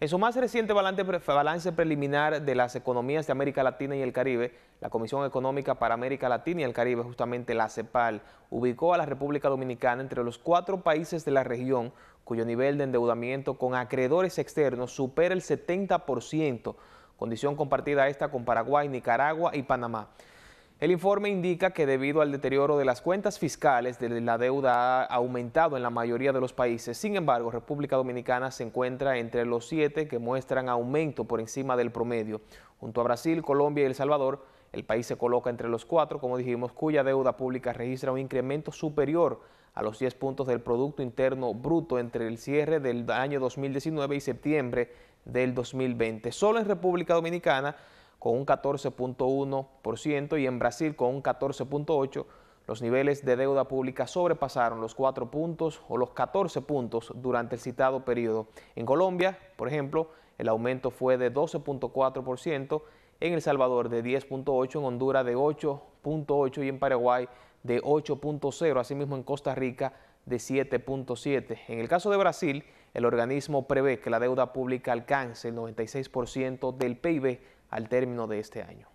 En su más reciente balance, preliminar de las economías de América Latina y el Caribe, la Comisión Económica para América Latina y el Caribe, justamente la CEPAL, ubicó a la República Dominicana entre los cuatro países de la región cuyo nivel de endeudamiento con acreedores externos supera el 70%, condición compartida esta con Paraguay, Nicaragua y Panamá. El informe indica que debido al deterioro de las cuentas fiscales, de la deuda ha aumentado en la mayoría de los países. Sin embargo, República Dominicana se encuentra entre los siete que muestran aumento por encima del promedio. Junto a Brasil, Colombia y El Salvador, el país se coloca entre los cuatro, como dijimos, cuya deuda pública registra un incremento superior a los 10 puntos del Producto Interno Bruto entre el cierre del año 2019 y septiembre del 2020. Solo en República Dominicana con un 14.1% y en Brasil con un 14.8%, los niveles de deuda pública sobrepasaron los 4 puntos o los 14 puntos durante el citado periodo. En Colombia, por ejemplo, el aumento fue de 12.4%, en El Salvador de 10.8%, en Honduras de 8.8% y en Paraguay de 8.0%, asimismo en Costa Rica de 7.7%. En el caso de Brasil, el organismo prevé que la deuda pública alcance el 96% del PIB al término de este año.